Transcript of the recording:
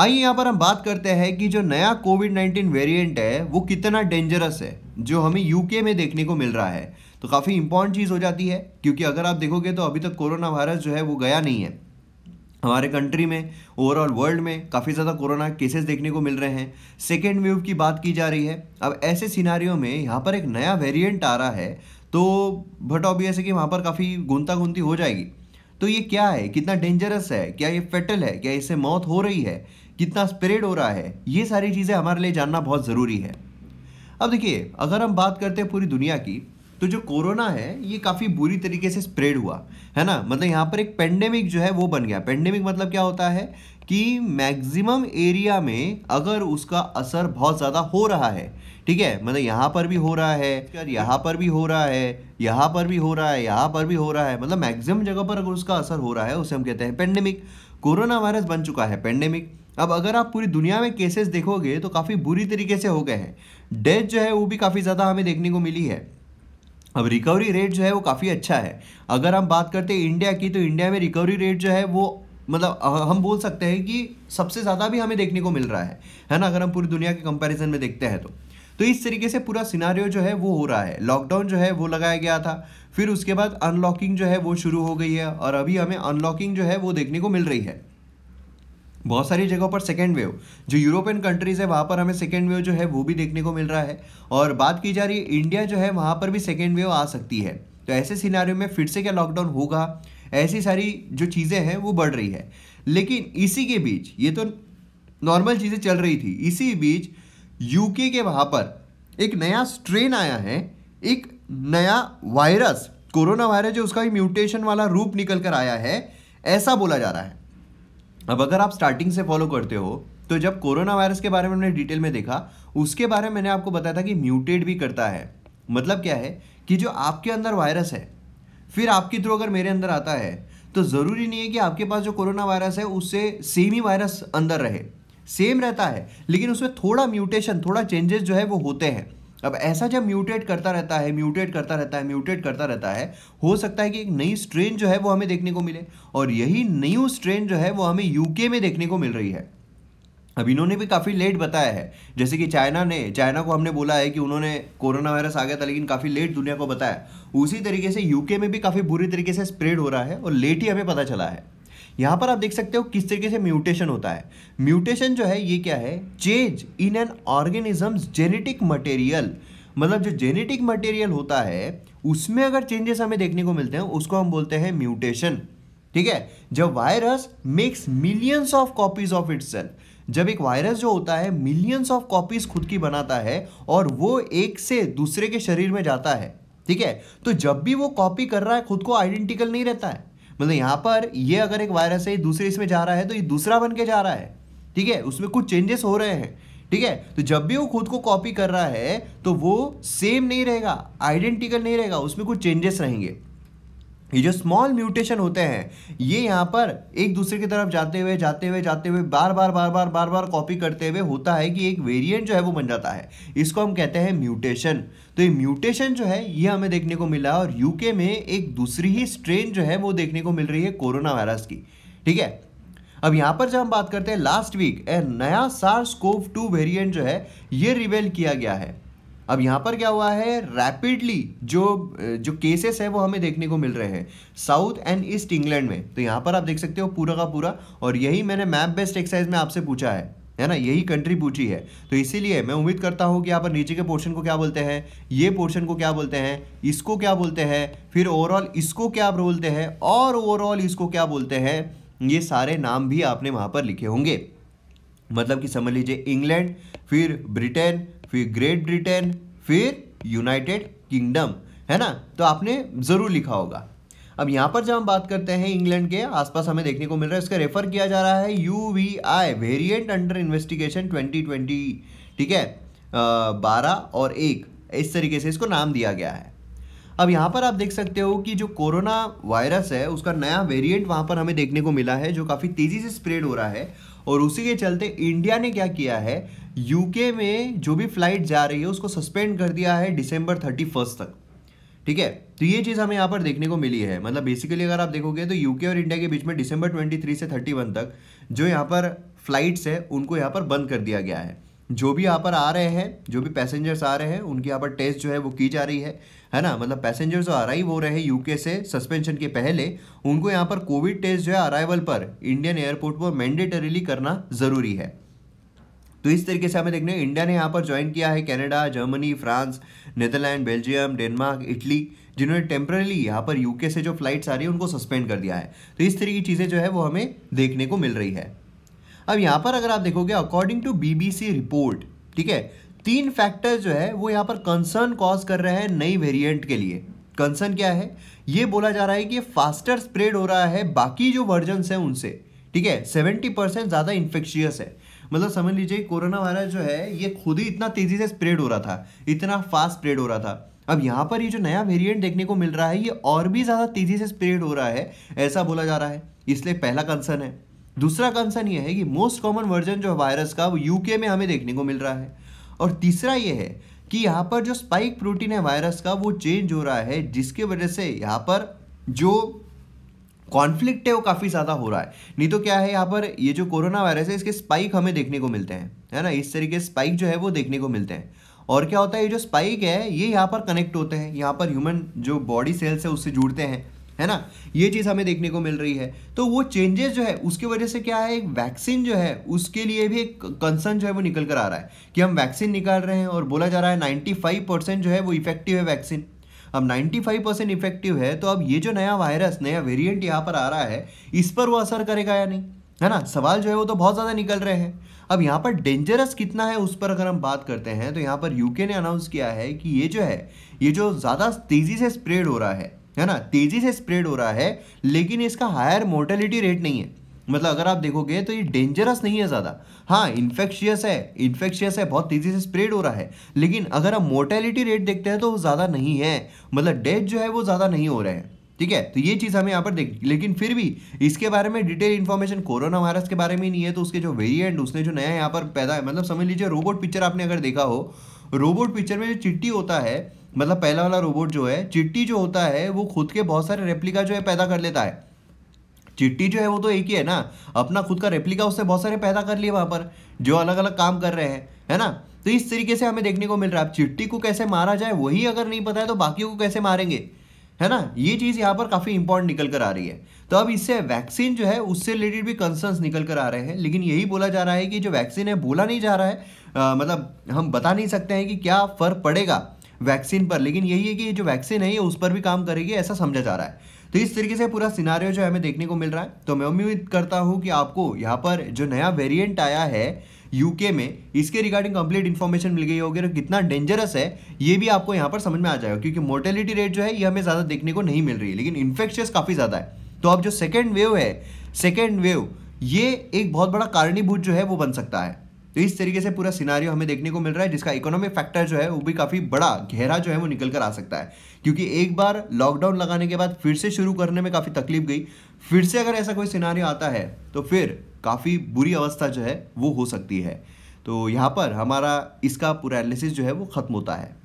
आइए यहाँ पर हम बात करते हैं कि जो नया कोविड 19 वेरिएंट है वो कितना डेंजरस है जो हमें यूके में देखने को मिल रहा है तो काफ़ी इंपॉर्टेंट चीज़ हो जाती है क्योंकि अगर आप देखोगे तो अभी तक कोरोना वायरस जो है वो गया नहीं है हमारे कंट्री में ओवरऑल वर्ल्ड में काफ़ी ज़्यादा कोरोना केसेस देखने को मिल रहे हैं सेकेंड वेव की बात की जा रही है अब ऐसे सिनारियों में यहाँ पर एक नया वेरिएंट आ रहा है तो बट ऑबियस है कि वहाँ पर काफ़ी गुंता गुंती हो जाएगी तो ये क्या है कितना डेंजरस है क्या ये फेटल है क्या इससे मौत हो रही है कितना स्प्रेड हो रहा है ये सारी चीज़ें हमारे लिए जानना बहुत ज़रूरी है अब देखिए अगर हम बात करते हैं पूरी दुनिया की तो जो कोरोना है ये काफ़ी बुरी तरीके से स्प्रेड हुआ है ना मतलब यहाँ पर एक पेंडेमिक जो है वो बन गया पेंडेमिक मतलब क्या होता है कि मैक्सिमम एरिया में अगर उसका असर बहुत ज़्यादा हो रहा है ठीक है मतलब यहाँ पर भी हो रहा है यहाँ पर भी हो रहा है यहाँ पर भी हो रहा है यहाँ पर भी हो रहा है मतलब मैक्सिमम जगह पर अगर उसका असर हो रहा है उसे हम कहते हैं पेंडेमिक कोरोना वायरस बन चुका है पेंडेमिक अब अगर आप पूरी दुनिया में केसेस देखोगे तो काफ़ी बुरी तरीके से हो गए हैं डेथ जो है वो भी काफ़ी ज़्यादा हमें देखने को मिली है अब रिकवरी रेट जो है वो काफ़ी अच्छा है अगर हम बात करते हैं इंडिया की तो इंडिया में रिकवरी रेट जो है वो मतलब हम बोल सकते हैं कि सबसे ज़्यादा भी हमें देखने को मिल रहा है है ना अगर हम पूरी दुनिया के कंपैरिजन में देखते हैं तो तो इस तरीके से पूरा सिनारियो जो है वो हो रहा है लॉकडाउन जो है वो लगाया गया था फिर उसके बाद अनलॉकिंग जो है वो शुरू हो गई है और अभी हमें अनलॉकिंग जो है वो देखने को मिल रही है बहुत सारी जगहों पर सेकेंड वेव जो यूरोपियन कंट्रीज़ है वहाँ पर हमें सेकेंड वेव जो है वो भी देखने को मिल रहा है और बात की जा रही है इंडिया जो है वहाँ पर भी सेकेंड वेव आ सकती है तो ऐसे सिनारियों में फिर से क्या लॉकडाउन होगा ऐसी सारी जो चीज़ें हैं वो बढ़ रही है लेकिन इसी के बीच ये तो नॉर्मल चीज़ें चल रही थी इसी बीच यूके के वहाँ पर एक नया स्ट्रेन आया है एक नया वायरस कोरोना वायरस जो उसका ही म्यूटेशन वाला रूप निकल कर आया है ऐसा बोला जा रहा है अब अगर आप स्टार्टिंग से फॉलो करते हो तो जब कोरोना वायरस के बारे में हमने डिटेल में देखा उसके बारे में मैंने आपको बताया था कि म्यूटेट भी करता है मतलब क्या है कि जो आपके अंदर वायरस है फिर आपके थ्रू अगर मेरे अंदर आता है तो ज़रूरी नहीं है कि आपके पास जो कोरोना वायरस है उससे सेम ही वायरस अंदर रहे सेम रहता है लेकिन उसमें थोड़ा म्यूटेशन थोड़ा चेंजेस जो है वो होते हैं अब ऐसा जब म्यूटेट करता रहता है म्यूटेट करता रहता है म्यूटेट करता रहता है हो सकता है कि एक नई स्ट्रेन जो है वो हमें देखने को मिले और यही न्यू स्ट्रेन जो है वो हमें यूके में देखने को मिल रही है अब इन्होंने भी काफ़ी लेट बताया है जैसे कि चाइना ने चाइना को हमने बोला है कि उन्होंने कोरोना वायरस आ गया था लेकिन काफ़ी लेट दुनिया को बताया उसी तरीके से यूके में भी काफ़ी बुरी तरीके से स्प्रेड हो रहा है और लेट ही हमें पता चला है यहाँ पर आप देख सकते हो किस तरीके से म्यूटेशन होता है म्यूटेशन जो है ये क्या है change in an organism genetic material मतलब जो जेनेटिक मटेरियल होता है उसमें अगर चेंजेस हमें देखने को मिलते हैं उसको हम बोलते हैं म्यूटेशन ठीक है जब virus makes millions of copies of its जब एक वायरस जो होता है मिलियंस ऑफ कॉपीज खुद की बनाता है और वो एक से दूसरे के शरीर में जाता है ठीक है तो जब भी वो कॉपी कर रहा है खुद को आइडेंटिकल नहीं रहता है मतलब यहाँ पर ये अगर एक वायरस है दूसरे इसमें जा रहा है तो ये दूसरा बन के जा रहा है ठीक है उसमें कुछ चेंजेस हो रहे हैं ठीक है तो जब भी वो खुद को कॉपी कर रहा है तो वो सेम नहीं रहेगा आइडेंटिकल नहीं रहेगा उसमें कुछ चेंजेस रहेंगे ये जो स्मॉल म्यूटेशन होते हैं ये यहाँ पर एक दूसरे की तरफ जाते हुए जाते हुए जाते हुए बार बार बार बार बार बार कॉपी करते हुए होता है कि एक वेरिएंट जो है वो बन जाता है इसको हम कहते हैं म्यूटेशन तो ये म्यूटेशन जो है ये हमें देखने को मिला और यूके में एक दूसरी ही स्ट्रेन जो है वो देखने को मिल रही है कोरोना वायरस की ठीक है अब यहाँ पर जब हम बात करते हैं लास्ट वीक ए नया सार्स कोव टू वेरियंट जो है ये रिवेल किया गया है अब यहाँ पर क्या हुआ है रैपिडली जो जो केसेस है वो हमें देखने को मिल रहे हैं साउथ एंड ईस्ट इंग्लैंड में तो यहाँ पर आप देख सकते हो पूरा का पूरा और यही मैंने मैप बेस्ड एक्सरसाइज में आपसे पूछा है है ना यही कंट्री पूछी है तो इसीलिए मैं उम्मीद करता हूँ कि यहाँ पर नीचे के पोर्शन को क्या बोलते हैं ये पोर्शन को क्या बोलते हैं इसको क्या बोलते हैं फिर ओवरऑल इसको क्या बोलते हैं और ओवरऑल इसको क्या बोलते हैं ये सारे नाम भी आपने वहाँ पर लिखे होंगे मतलब कि समझ लीजिए इंग्लैंड फिर ब्रिटेन फिर ग्रेट ब्रिटेन फिर यूनाइटेड किंगडम है ना तो आपने ज़रूर लिखा होगा अब यहाँ पर जब हम बात करते हैं इंग्लैंड के आसपास हमें देखने को मिल रहा है इसका रेफर किया जा रहा है U V I variant under investigation 2020 ठीक है बारह और एक इस तरीके से इसको नाम दिया गया है अब यहाँ पर आप देख सकते हो कि जो कोरोना वायरस है उसका नया वेरिएंट वहाँ पर हमें देखने को मिला है जो काफ़ी तेज़ी से स्प्रेड हो रहा है और उसी के चलते इंडिया ने क्या किया है यूके में जो भी फ्लाइट जा रही है उसको सस्पेंड कर दिया है डिसम्बर थर्टी तक ठीक है तो ये चीज़ हमें यहाँ पर देखने को मिली है मतलब बेसिकली अगर आप देखोगे तो यूके और इंडिया के बीच में डिसंबर 23 से 31 तक जो यहाँ पर फ्लाइट्स है उनको यहाँ पर बंद कर दिया गया है जो भी यहाँ पर आ रहे हैं जो भी पैसेंजर्स आ रहे हैं उनके यहाँ पर टेस्ट जो है वो की जा रही है है ना मतलब पैसेंजर्स जो अराइव हो रहे हैं यूके से सस्पेंशन के पहले उनको यहाँ पर कोविड टेस्ट जो है अराइवल पर इंडियन एयरपोर्ट पर मैंडेटरीली करना ज़रूरी है तो इस तरीके से हमें देखने इंडिया ने यहाँ पर ज्वाइन किया है Canada Germany France Netherland Belgium Denmark Italy जिन्होंने टेम्परली यहाँ पर यूके से जो फ्लाइट्स आ रही है उनको सस्पेंड कर दिया है तो इस तरह की चीज़ें जो है वो हमें देखने को मिल रही है अब यहाँ पर अगर आप देखोगे अकॉर्डिंग टू बीबीसी रिपोर्ट ठीक है तीन फैक्टर जो है वो यहाँ पर कंसर्न कॉज कर रहे हैं नई वेरिएंट के लिए कंसर्न क्या है ये बोला जा रहा है कि ये फास्टर स्प्रेड हो रहा है बाकी जो वर्जन हैं उनसे ठीक है सेवेंटी परसेंट ज़्यादा इन्फेक्शियस है मतलब समझ लीजिए कोरोना वायरस जो है ये खुद ही इतना तेज़ी से स्प्रेड हो रहा था इतना फास्ट स्प्रेड हो रहा था अब यहाँ पर ये जो नया वेरिएंट देखने को मिल रहा है ये और भी ज़्यादा तेज़ी से स्प्रेड हो रहा है ऐसा बोला जा रहा है इसलिए पहला कंसर्न है दूसरा कंसर्न ये है कि मोस्ट कॉमन वर्जन जो वायरस का वो यूके में हमें देखने को मिल रहा है और तीसरा ये है कि यहाँ पर जो स्पाइक प्रोटीन है वायरस का वो चेंज हो रहा है जिसके वजह से यहाँ पर जो कॉन्फ्लिक्ट है वो काफ़ी ज़्यादा हो रहा है नहीं तो क्या है यहाँ पर ये जो कोरोना वायरस है इसके स्पाइक हमें देखने को मिलते हैं है ना इस तरीके स्पाइक जो है वो देखने को मिलते हैं और क्या होता है ये जो स्पाइक है ये यहाँ पर कनेक्ट होते हैं यहाँ पर ह्यूमन जो बॉडी सेल्स है उससे जुड़ते हैं है ना ये चीज़ हमें देखने को मिल रही है तो वो चेंजेस जो है उसकी वजह से क्या है एक वैक्सीन जो है उसके लिए भी एक कंसर्न जो है वो निकल कर आ रहा है कि हम वैक्सीन निकाल रहे हैं और बोला जा रहा है नाइन्टी फाइव परसेंट जो है वो इफेक्टिव है वैक्सीन अब 95 परसेंट इफेक्टिव है तो अब ये जो नया वायरस नया वेरिएंट यहाँ पर आ रहा है इस पर वो असर करेगा या नहीं है ना सवाल जो है वो तो बहुत ज़्यादा निकल रहे हैं अब यहाँ पर डेंजरस कितना है उस पर अगर हम बात करते हैं तो यहाँ पर यूके ने अनाउंस किया है कि ये जो है ये जो ज़्यादा तेज़ी से स्प्रेड हो रहा है है ना तेज़ी से स्प्रेड हो रहा है लेकिन इसका हायर मोर्टेलिटी रेट नहीं है मतलब अगर आप देखोगे तो ये डेंजरस नहीं है ज़्यादा हाँ इन्फेक्शियस है इन्फेक्शियस है बहुत तेज़ी से स्प्रेड हो रहा है लेकिन अगर आप मोर्टेलिटी रेट देखते हैं तो वो ज़्यादा नहीं है मतलब डेथ जो है वो ज़्यादा नहीं हो रहे हैं ठीक है तो ये चीज़ हमें यहाँ पर देख लेकिन फिर भी इसके बारे में डिटेल इन्फॉर्मेशन कोरोना वायरस के बारे में नहीं है तो उसके जो वेरियंट उसने जो नया यहाँ पर पैदा है मतलब समझ लीजिए रोबोट पिक्चर आपने अगर देखा हो रोबोट पिक्चर में जो चिट्टी होता है मतलब पहला वाला रोबोट जो है चिट्टी जो होता है वो खुद के बहुत सारे रेप्लिका जो है पैदा कर लेता है चिट्टी जो है वो तो एक ही है ना अपना खुद का रेप्लिका उससे बहुत सारे पैदा कर लिए वहां पर जो अलग अलग काम कर रहे हैं है ना तो इस तरीके से हमें देखने को मिल रहा है चिट्टी को कैसे मारा जाए वही अगर नहीं पता है तो बाकी को कैसे मारेंगे है ना ये चीज़ यहाँ पर काफ़ी इंपॉर्टेंट निकल कर आ रही है तो अब इससे वैक्सीन जो है उससे रिलेटेड भी कंसर्न्स निकल कर आ रहे हैं लेकिन यही बोला जा रहा है कि जो वैक्सीन है बोला नहीं जा रहा है आ, मतलब हम बता नहीं सकते हैं कि क्या फ़र्क पड़ेगा वैक्सीन पर लेकिन यही है कि ये जो वैक्सीन है ये उस पर भी काम करेगी ऐसा समझा जा रहा है तो इस तरीके से पूरा सिनारियो जो हमें देखने को मिल रहा है तो मैं उम्मीद करता हूँ कि आपको यहाँ पर जो नया वेरियंट आया है यूके में इसके रिगार्डिंग कंप्लीट इन्फॉर्मेशन मिल गई होगी और कितना डेंजरस है ये भी आपको यहाँ पर समझ में आ जाएगा क्योंकि मोर्टेलिटी रेट जो है ये हमें ज़्यादा देखने को नहीं मिल रही है लेकिन इन्फेक्शियस काफ़ी ज़्यादा है तो अब जो सेकेंड वेव है सेकेंड वेव ये एक बहुत बड़ा कारणीभूत जो है वो बन सकता है तो इस तरीके से पूरा सिनारियो हमें देखने को मिल रहा है जिसका इकोनॉमिक फैक्टर जो है वो भी काफ़ी बड़ा गहरा जो है वो निकल कर आ सकता है क्योंकि एक बार लॉकडाउन लगाने के बाद फिर से शुरू करने में काफ़ी तकलीफ गई फिर से अगर ऐसा कोई सिनारियो आता है तो फिर काफ़ी बुरी अवस्था जो है वो हो सकती है तो यहाँ पर हमारा इसका पूरा एनालिसिस जो है वो ख़त्म होता है